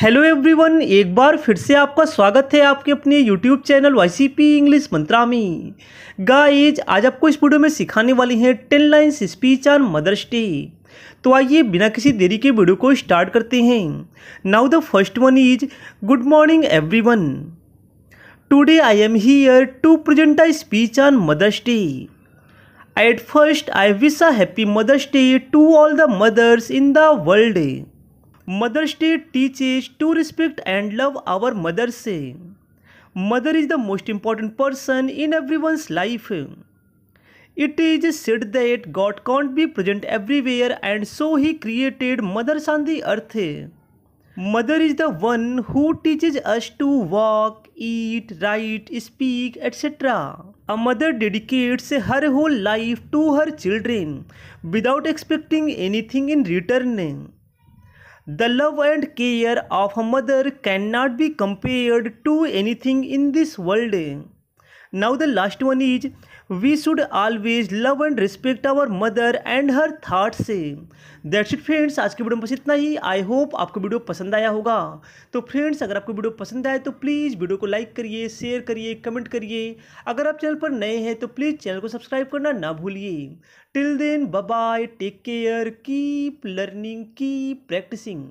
Hello everyone एक बार फिर से आपका स्वागत है आपके अपने YouTube channel Y C P English Mantra में गाइज आज आपको इस वीडियो में सिखाने वाली हैं ten lines speech on mother's day तो आइए बिना किसी देरी के वीडियो को स्टार्ट करते हैं now the first one is good morning everyone today I am here to present I speech on mother's day at first I wish a happy mother's day to all the mothers in the world mother's day teaches to respect and love our mother so mother is the most important person in every one's life it is said that god can't be present everywhere and so he created mothers on the earth mother is the one who teaches us to walk eat write speak etcetera a mother dedicates her whole life to her children without expecting anything in return The love and care of a mother cannot be compared to anything in this world. Now the last one is we should always love and respect our mother and her thought so that's it friends आज की video में बस इतना ही I hope आपको video पसंद आया होगा तो फ्रेंड्स अगर आपको वीडियो पसंद आए तो प्लीज़ वीडियो को लाइक करिए शेयर करिए कमेंट करिए अगर आप चैनल पर नए हैं तो प्लीज़ चैनल को सब्सक्राइब करना ना भूलिए till then bye take care keep learning keep practising